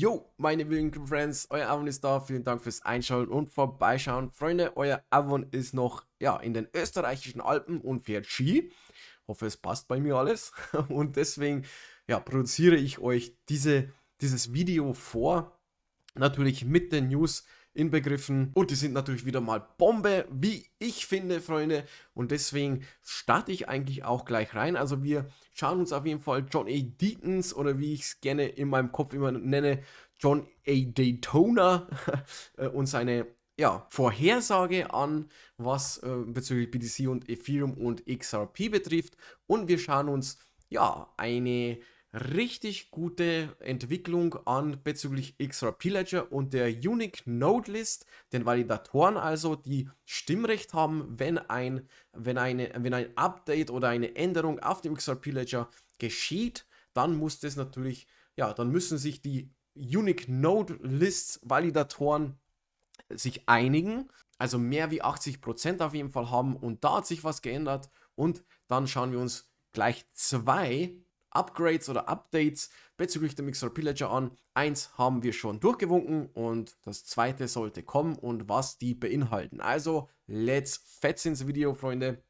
Yo, meine wilden Friends, euer Avon ist da. Vielen Dank fürs Einschalten und Vorbeischauen. Freunde, euer Avon ist noch ja, in den österreichischen Alpen und fährt Ski. Hoffe, es passt bei mir alles. Und deswegen ja, produziere ich euch diese, dieses Video vor. Natürlich mit den News inbegriffen. Und die sind natürlich wieder mal Bombe, wie ich finde, Freunde. Und deswegen starte ich eigentlich auch gleich rein. Also wir schauen uns auf jeden Fall John A. Deatons oder wie ich es gerne in meinem Kopf immer nenne, John A. Daytona äh, und seine ja, Vorhersage an, was äh, bezüglich BTC und Ethereum und XRP betrifft. Und wir schauen uns ja eine richtig gute Entwicklung an bezüglich XRP Ledger und der Unique Node List, den Validatoren also, die Stimmrecht haben, wenn ein, wenn eine, wenn ein Update oder eine Änderung auf dem XRP Ledger geschieht, dann muss das natürlich, ja, dann müssen sich die Unique Node Lists Validatoren sich einigen, also mehr wie 80% auf jeden Fall haben und da hat sich was geändert und dann schauen wir uns gleich zwei Upgrades oder Updates bezüglich der Mixer Pillager an. Eins haben wir schon durchgewunken und das zweite sollte kommen und was die beinhalten. Also, let's fetz ins Video, Freunde.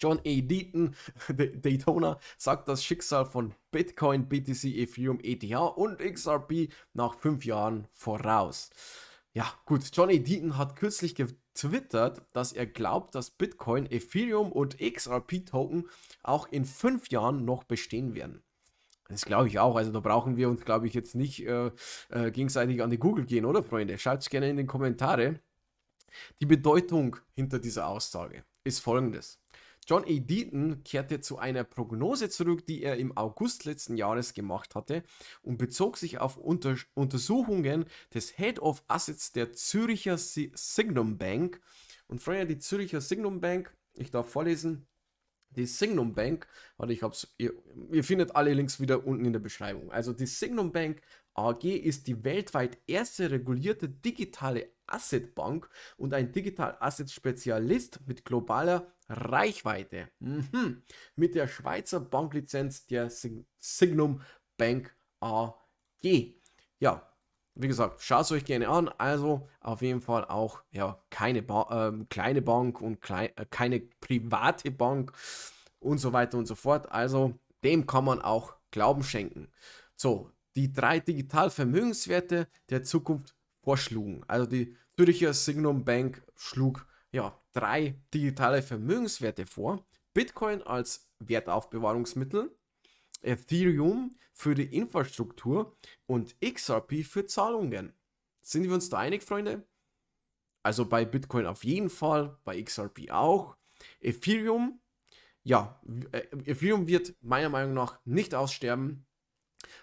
John A. E. Deaton, Daytona, sagt das Schicksal von Bitcoin, BTC, Ethereum, ETH und XRP nach fünf Jahren voraus. Ja, gut, Johnny Deaton hat kürzlich getwittert, dass er glaubt, dass Bitcoin, Ethereum und XRP-Token auch in fünf Jahren noch bestehen werden. Das glaube ich auch. Also da brauchen wir uns, glaube ich, jetzt nicht äh, äh, gegenseitig an die Google gehen, oder Freunde? Schreibt es gerne in den Kommentare. Die Bedeutung hinter dieser Aussage ist folgendes. John A. Deaton kehrte zu einer Prognose zurück, die er im August letzten Jahres gemacht hatte und bezog sich auf Unter Untersuchungen des Head of Assets der Züricher si Signum Bank. Und Freunde, die Züricher Signum Bank, ich darf vorlesen, die Signum Bank, warte, ich hab's, ihr, ihr findet alle Links wieder unten in der Beschreibung. Also die Signum Bank AG ist die weltweit erste regulierte digitale Assetbank und ein Digital Asset Spezialist mit globaler Reichweite. Mhm. Mit der Schweizer Banklizenz der Signum Bank AG. Ja, wie gesagt, schaut es euch gerne an. Also auf jeden Fall auch ja, keine ba äh, kleine Bank und klei äh, keine private Bank und so weiter und so fort. Also dem kann man auch Glauben schenken. So, die drei Digitalvermögenswerte der Zukunft vorschlugen. Also die Zürcher Signum Bank schlug ja, drei digitale Vermögenswerte vor. Bitcoin als Wertaufbewahrungsmittel, Ethereum für die Infrastruktur und XRP für Zahlungen. Sind wir uns da einig, Freunde? Also bei Bitcoin auf jeden Fall, bei XRP auch. Ethereum, ja, äh, Ethereum wird meiner Meinung nach nicht aussterben.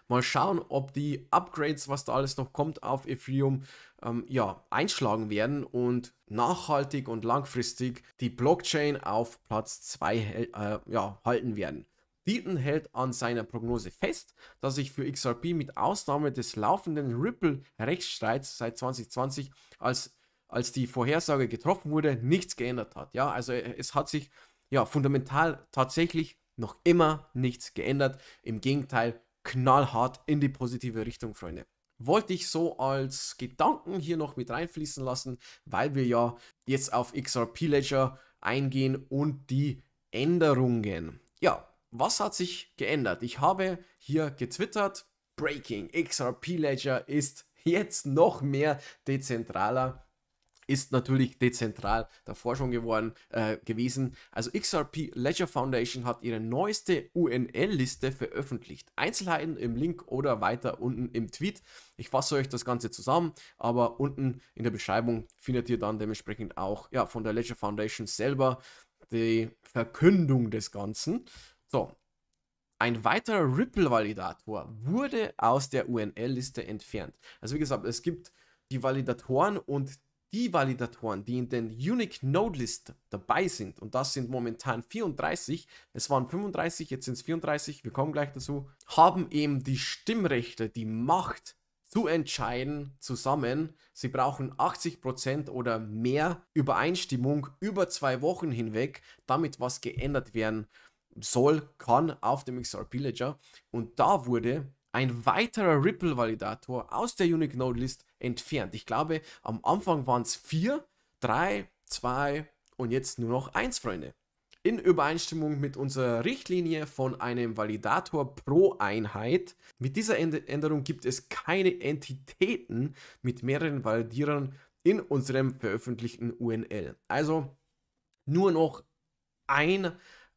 Mal schauen, ob die Upgrades, was da alles noch kommt auf Ethereum, ähm, ja, einschlagen werden und nachhaltig und langfristig die Blockchain auf Platz 2 äh, ja, halten werden. Deaton hält an seiner Prognose fest, dass sich für XRP mit Ausnahme des laufenden Ripple-Rechtsstreits seit 2020 als als die Vorhersage getroffen wurde, nichts geändert hat. Ja, also äh, es hat sich ja fundamental tatsächlich noch immer nichts geändert. Im Gegenteil, knallhart in die positive Richtung, Freunde. Wollte ich so als Gedanken hier noch mit reinfließen lassen, weil wir ja jetzt auf XRP Ledger eingehen und die Änderungen. Ja, was hat sich geändert? Ich habe hier getwittert, Breaking, XRP Ledger ist jetzt noch mehr dezentraler ist natürlich dezentral davor schon geworden, äh, gewesen. Also XRP Ledger Foundation hat ihre neueste UNL-Liste veröffentlicht. Einzelheiten im Link oder weiter unten im Tweet. Ich fasse euch das Ganze zusammen, aber unten in der Beschreibung findet ihr dann dementsprechend auch ja, von der Ledger Foundation selber die Verkündung des Ganzen. So, ein weiterer Ripple-Validator wurde aus der UNL-Liste entfernt. Also wie gesagt, es gibt die Validatoren und die Validatoren, die in den Unique Node List dabei sind, und das sind momentan 34, es waren 35, jetzt sind es 34, wir kommen gleich dazu, haben eben die Stimmrechte, die Macht zu entscheiden zusammen. Sie brauchen 80% oder mehr Übereinstimmung über zwei Wochen hinweg, damit was geändert werden soll, kann auf dem XR Pillager. Und da wurde ein weiterer Ripple-Validator aus der Unique Node List entfernt. Ich glaube, am Anfang waren es vier, drei, zwei und jetzt nur noch eins, Freunde. In Übereinstimmung mit unserer Richtlinie von einem Validator pro Einheit. Mit dieser Änderung gibt es keine Entitäten mit mehreren Validierern in unserem veröffentlichten UNL. Also nur noch ein,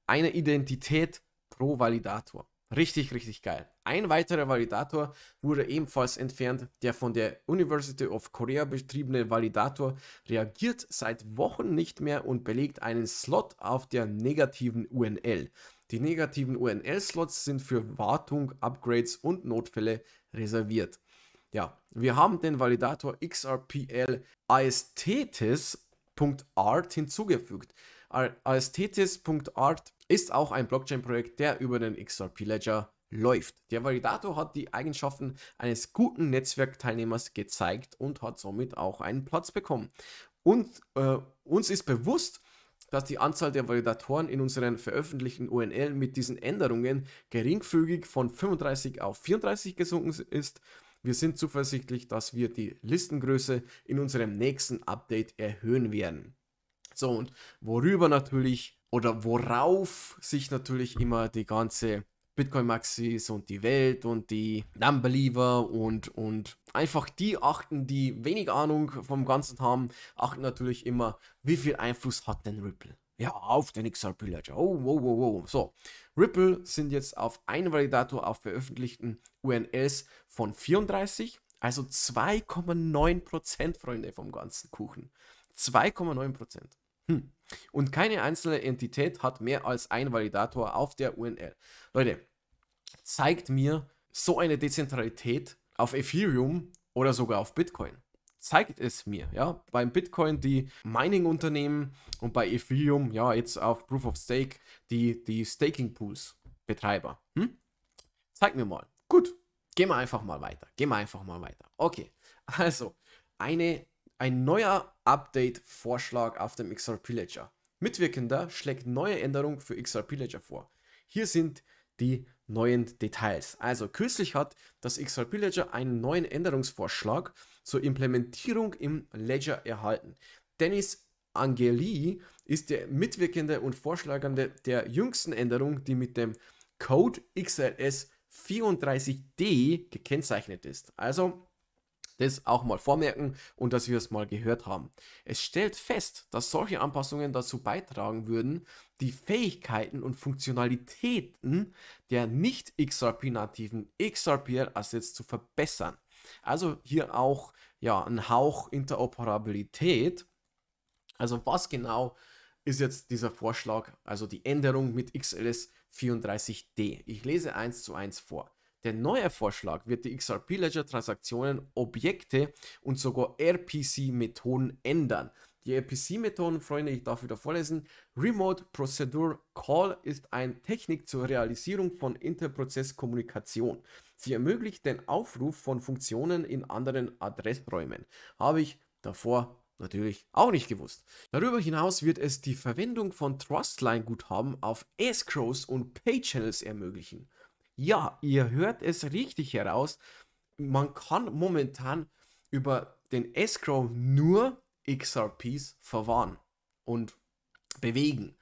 eine Identität pro Validator. Richtig, richtig geil. Ein weiterer Validator wurde ebenfalls entfernt. Der von der University of Korea betriebene Validator reagiert seit Wochen nicht mehr und belegt einen Slot auf der negativen UNL. Die negativen UNL-Slots sind für Wartung, Upgrades und Notfälle reserviert. Ja, wir haben den Validator XRPL aesthetis.art e hinzugefügt. Aesthetis.art ist auch ein Blockchain-Projekt, der über den XRP Ledger läuft. Der Validator hat die Eigenschaften eines guten Netzwerkteilnehmers gezeigt und hat somit auch einen Platz bekommen. Und äh, uns ist bewusst, dass die Anzahl der Validatoren in unseren veröffentlichten UNL mit diesen Änderungen geringfügig von 35 auf 34 gesunken ist. Wir sind zuversichtlich, dass wir die Listengröße in unserem nächsten Update erhöhen werden. So, und worüber natürlich oder worauf sich natürlich immer die ganze Bitcoin-Maxis und die Welt und die Non-Believer und, und einfach die achten, die wenig Ahnung vom Ganzen haben, achten natürlich immer, wie viel Einfluss hat denn Ripple? Ja, auf den XRP Ledger. Oh, wow, wow, wow. So, Ripple sind jetzt auf einen Validator auf veröffentlichten UNLs von 34, also 2,9 Prozent, Freunde, vom ganzen Kuchen. 2,9 Prozent. Hm. Und keine einzelne Entität hat mehr als ein Validator auf der UNL. Leute, zeigt mir so eine Dezentralität auf Ethereum oder sogar auf Bitcoin. Zeigt es mir, ja. Beim Bitcoin die Mining-Unternehmen und bei Ethereum, ja, jetzt auf Proof of Stake, die, die Staking-Pools-Betreiber. Hm? Zeig mir mal. Gut, gehen wir einfach mal weiter. Gehen wir einfach mal weiter. Okay, also eine ein neuer Update-Vorschlag auf dem XRP Ledger. Mitwirkender schlägt neue Änderungen für XRP Ledger vor. Hier sind die neuen Details. Also kürzlich hat das XRP Ledger einen neuen Änderungsvorschlag zur Implementierung im Ledger erhalten. Dennis Angeli ist der Mitwirkende und Vorschlagende der jüngsten Änderung, die mit dem Code XLS 34D gekennzeichnet ist. Also das auch mal vormerken und dass wir es mal gehört haben. Es stellt fest, dass solche Anpassungen dazu beitragen würden, die Fähigkeiten und Funktionalitäten der nicht XRP-nativen XRPL-Assets zu verbessern. Also hier auch ja, ein Hauch Interoperabilität. Also was genau ist jetzt dieser Vorschlag, also die Änderung mit XLS 34D? Ich lese eins zu eins vor. Der neue Vorschlag wird die XRP-Ledger-Transaktionen, Objekte und sogar RPC-Methoden ändern. Die RPC-Methoden, Freunde, ich darf wieder vorlesen. Remote Procedure Call ist eine Technik zur Realisierung von Interprozesskommunikation. Sie ermöglicht den Aufruf von Funktionen in anderen Adressräumen. Habe ich davor natürlich auch nicht gewusst. Darüber hinaus wird es die Verwendung von Trustline-Guthaben auf Escrows und Pay-Channels ermöglichen. Ja, ihr hört es richtig heraus. Man kann momentan über den Escrow nur XRPs verwahren und bewegen.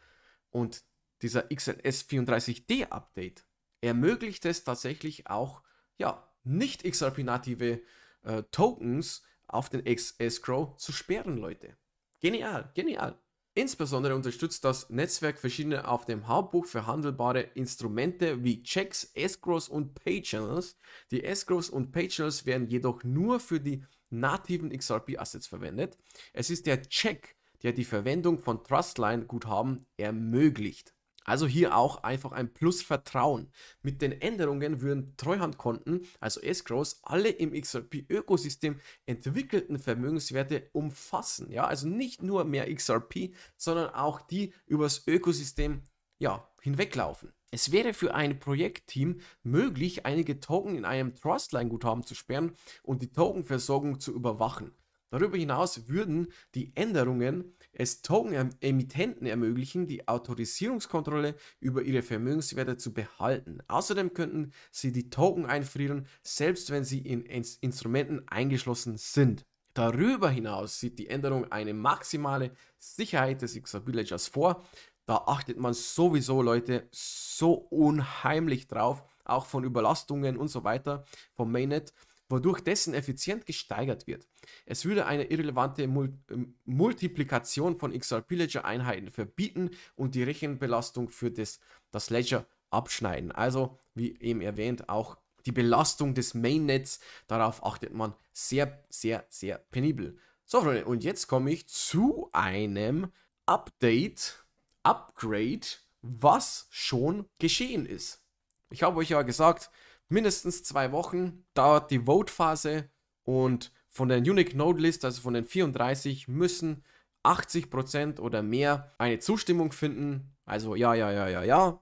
Und dieser XLS34D Update ermöglicht es tatsächlich auch, ja, nicht XRP-native äh, Tokens auf den Escrow zu sperren, Leute. Genial, genial. Insbesondere unterstützt das Netzwerk verschiedene auf dem Hauptbuch verhandelbare Instrumente wie Checks, Escrows und Pay-Channels. Die Escrows und Pay-Channels werden jedoch nur für die nativen XRP-Assets verwendet. Es ist der Check, der die Verwendung von Trustline-Guthaben ermöglicht. Also hier auch einfach ein Plus-Vertrauen. Mit den Änderungen würden Treuhandkonten, also Escrows, alle im XRP-Ökosystem entwickelten Vermögenswerte umfassen. Ja, also nicht nur mehr XRP, sondern auch die übers Ökosystem ja, hinweglaufen. Es wäre für ein Projektteam möglich, einige Token in einem Trustline-Guthaben zu sperren und die Tokenversorgung zu überwachen. Darüber hinaus würden die Änderungen es Token-Emittenten ermöglichen, die Autorisierungskontrolle über ihre Vermögenswerte zu behalten. Außerdem könnten sie die Token einfrieren, selbst wenn sie in Instrumenten eingeschlossen sind. Darüber hinaus sieht die Änderung eine maximale Sicherheit des XR Villagers vor. Da achtet man sowieso, Leute, so unheimlich drauf, auch von Überlastungen und so weiter vom Mainnet wodurch dessen Effizienz gesteigert wird. Es würde eine irrelevante Mul ähm, Multiplikation von xrp ledger einheiten verbieten und die Rechenbelastung für das, das Ledger abschneiden. Also, wie eben erwähnt, auch die Belastung des Mainnets, darauf achtet man sehr, sehr, sehr penibel. So, Freunde, und jetzt komme ich zu einem Update, Upgrade, was schon geschehen ist. Ich habe euch ja gesagt, mindestens zwei Wochen dauert die Vote-Phase und von der Unique Node List, also von den 34, müssen 80% oder mehr eine Zustimmung finden. Also ja, ja, ja, ja, ja.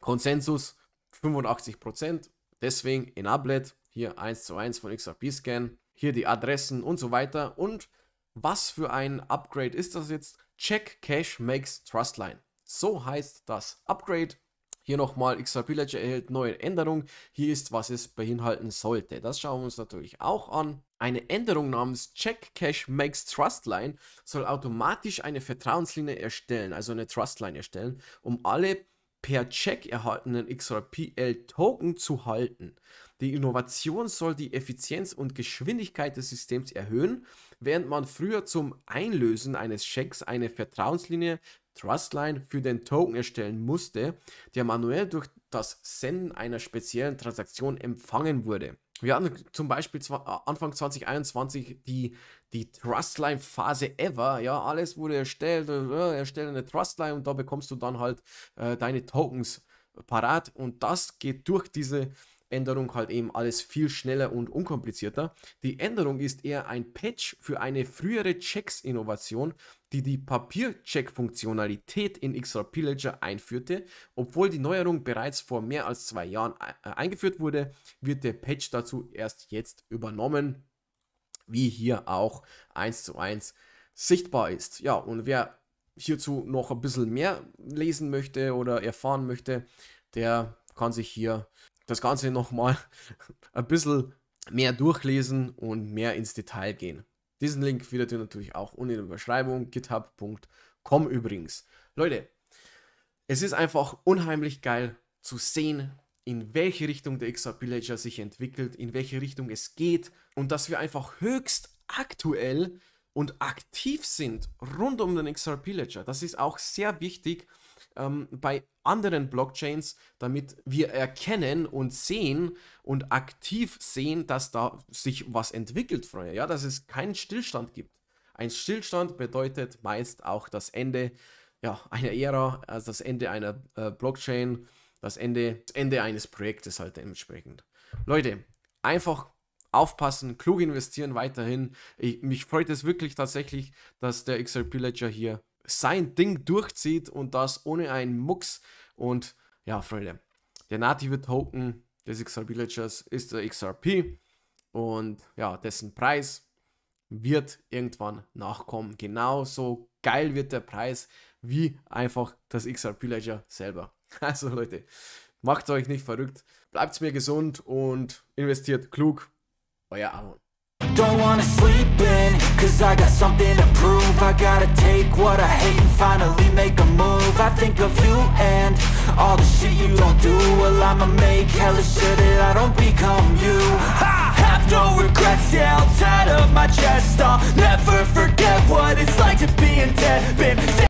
Konsensus 85%. Deswegen in Ablet hier 1 zu 1 von XRP Scan, hier die Adressen und so weiter. Und was für ein Upgrade ist das jetzt? Check Cash makes Trustline. So heißt das Upgrade hier nochmal XR Pillager erhält neue Änderungen. Hier ist, was es beinhalten sollte. Das schauen wir uns natürlich auch an. Eine Änderung namens Check Cash Makes Trustline soll automatisch eine Vertrauenslinie erstellen, also eine Trustline erstellen, um alle per Check erhaltenen XRPL-Token zu halten. Die Innovation soll die Effizienz und Geschwindigkeit des Systems erhöhen, während man früher zum Einlösen eines Checks eine Vertrauenslinie Trustline für den Token erstellen musste, der manuell durch das Senden einer speziellen Transaktion empfangen wurde. Wir hatten zum Beispiel äh, Anfang 2021 die, die Trustline-Phase ever. Ja, alles wurde erstellt, äh, äh erstelle eine Trustline und da bekommst du dann halt äh, deine Tokens parat. Und das geht durch diese Änderung halt eben alles viel schneller und unkomplizierter. Die Änderung ist eher ein Patch für eine frühere Checks-Innovation, die die Papier-Check-Funktionalität in XRP Ledger einführte. Obwohl die Neuerung bereits vor mehr als zwei Jahren äh, äh, eingeführt wurde, wird der Patch dazu erst jetzt übernommen, wie hier auch 1 zu 1 sichtbar ist. Ja, und wer hierzu noch ein bisschen mehr lesen möchte oder erfahren möchte, der kann sich hier das Ganze nochmal ein bisschen mehr durchlesen und mehr ins Detail gehen. Diesen Link findet ihr natürlich auch unten in der Beschreibung, github.com übrigens. Leute, es ist einfach unheimlich geil zu sehen, in welche Richtung der XR Pillager sich entwickelt, in welche Richtung es geht und dass wir einfach höchst aktuell und aktiv sind rund um den XR Pillager. Das ist auch sehr wichtig ähm, bei anderen Blockchains, damit wir erkennen und sehen und aktiv sehen, dass da sich was entwickelt, Freunde, ja, dass es keinen Stillstand gibt. Ein Stillstand bedeutet meist auch das Ende ja, einer Ära, also das Ende einer äh, Blockchain, das Ende, das Ende eines Projektes halt dementsprechend. Leute, einfach aufpassen, klug investieren weiterhin. Ich, mich freut es wirklich tatsächlich, dass der XRP Ledger hier sein Ding durchzieht und das ohne einen Mucks. Und ja, Freunde, der native Token des XR Villagers ist der XRP und ja, dessen Preis wird irgendwann nachkommen. Genauso geil wird der Preis wie einfach das XRP Ledger selber. Also Leute, macht euch nicht verrückt, bleibt mir gesund und investiert klug. Euer Aaron. Don't wanna sleep in, cause I got something to prove I gotta take what I hate and finally make a move I think of you and all the shit you don't do Well I'ma make hella sure that I don't become you I Have no regrets, yeah, I'll tie up my chest I'll never forget what it's like to be in debt